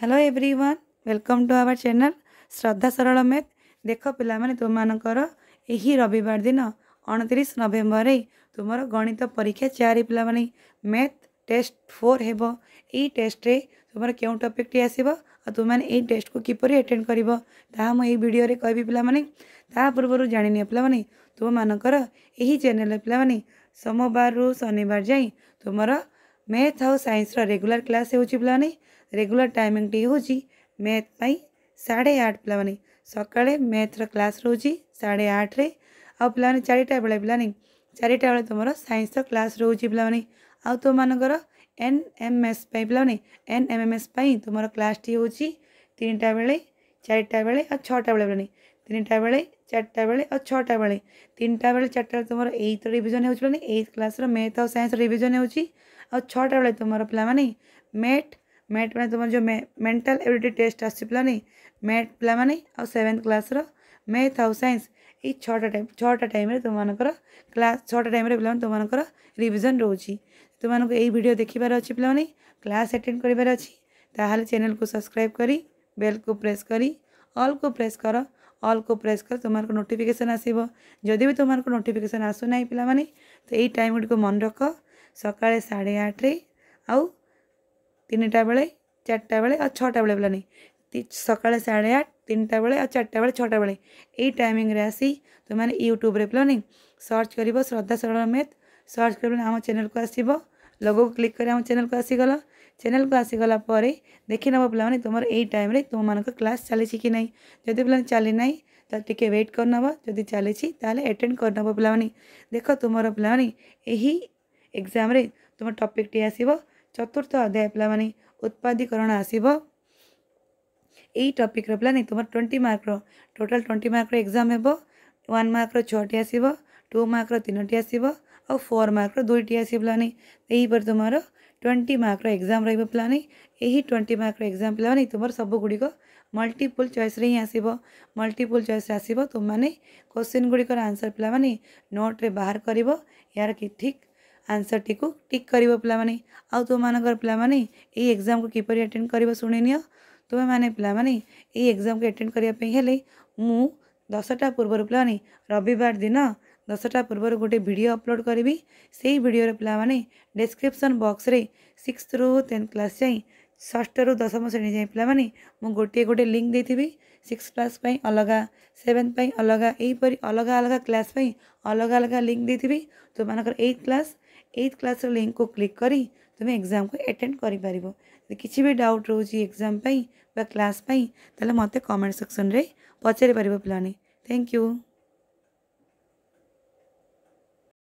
hello everyone welcome to our channel Shraddha Saral math देख पे तुम मानकर रविवार दिन अणतीस नवेम्बर तुम गणित परीक्षा चार पे मैथ टेस्ट फोर हे टेस्ट रे तुम क्यों टपिक टी आसो तुमने यही टेस्ट को किपर एटेड कर भिडे कह पाने पूर्व जाणी पे तुम मानकर चेल पे सोमवार शनिवार जाए तुम्हारा મેથ અને સાયન્સ ર રેગ્યુલર ક્લાસ હોજી બ્લાની રેગ્યુલર ટાઈમિંગ થી હોજી મેથ પાય 8:30 બ્લાની સકાળે મેથ ર ક્લાસ રોજી 8:30 રે આઉ બ્લાની 4:00 વાળે બ્લાની 4:00 વાળે તમારો સાયન્સ નો ક્લાસ રોજી બ્લાની આઉ તો માન કરો એનએમએસ પાય બ્લાની એનએમએમએસ પાય તમારો ક્લાસ થી હોજી 3:00 વાળે 4:00 વાળે ઓર 6:00 વાળે બ્લાની 3:00 વાળે 4:00 વાળે ઓર 6:00 વાળે 3:00 વાળે 4:00 તમારો એથ રિવિઝન હોજી બ્લાની 8th ક્લાસ ર મેથ ઓર સાયન્સ રિવિઝન હોજી आ छटा बेले तुम पिला मैंने मेट मेट मैंने तुम जो मेन्टाल एबिलिटी टेस्ट आसान मेट पिला मैंने सेवेन्थ क्लास मैथ आउ सैंस ये छटा टाइम छटा टाइम तुम क्लास छटा टाइम पे तुम रिविजन रोचे तुमको यही भिड देखार अच्छे पे क्लास एटेड करार अच्छी चैनल को सब्सक्राइब कर बेल को प्रेस कर ऑल को प्रेस कर ऑल को प्रेस कर तुमको नोटिफिकेसन आसो जदि भी तुमको नोटिफिकेशन आसुना पे तो यही टाइम गुड़ मन रख सका साढ़े आठ आन टा बेले चारटा बेले आ छा बेले बेलानी सका साढ़े आठ तीन टा बेले आ चार बेले छा बेले यही टाइमिंग रे आसी तुम्हें यूट्यूब्रे पानी सर्च कर श्रद्धा सरल मेथ सर्च कर आम चेल को आसो लोगो को क्लिक कर आम चेल को आसगल चेल को आसगला देखी नब पाने तुम यही टाइम तुम मान क्लास चली कि नाई पे चली ना तो टे वेट कर नाब जदि चली एटेड कर करनब पाने देख तुम पाने एग्जाम तुम टपिक टी आस चतुर्थ अध्याय पे उत्पादीकरण आसब यही टपिक्र पे तुम twenty mark total twenty mark exam हे मार्क छटी आसव टू मार्क तीनो आसव फोर मार्क दुईट आस यही तुम ट्वेंटी मार्क एक्जाम रानी यही ट्वेंटी मार्क एक्जाम पे तुम सब गुड़िक मल्टीपुल चयस आस मल्टीपुल चयस आस तुम मैंने क्वेश्चन गुड़िकर आंसर पे नोट्रे बाहर कर ठीक आंसर टी को टिक कर पाने तुम मान पाने एग्जाम को किपर एटेड कर शुणी नि तुम्हें पाने एग्जाम को एटेड करने दसटा पूर्वर पाने रविवार दिन दसटा पूर्व गोटे भिड अपलोड करी से भिडर पाने डेस्क्रिपन बक्स में सिक्स रु टेन्थ क्लास जाए ष्ठ रु दशम श्रेणी जाए पाने गोटे गोटे लिंक दे देवी सिक्स क्लास अलग सेवेन्थप अलग यहीपर अलग अलग क्लास अलग अलग लिंक देवी तुम मानक eight class eighth class link को क्लिक कर तुम्हें एग्जाम को अटेंड कर पार कि भी डाउट रोज एग्जाम क्लास मत कमेंट सेक्शन में पचारिपार पे थैंक यू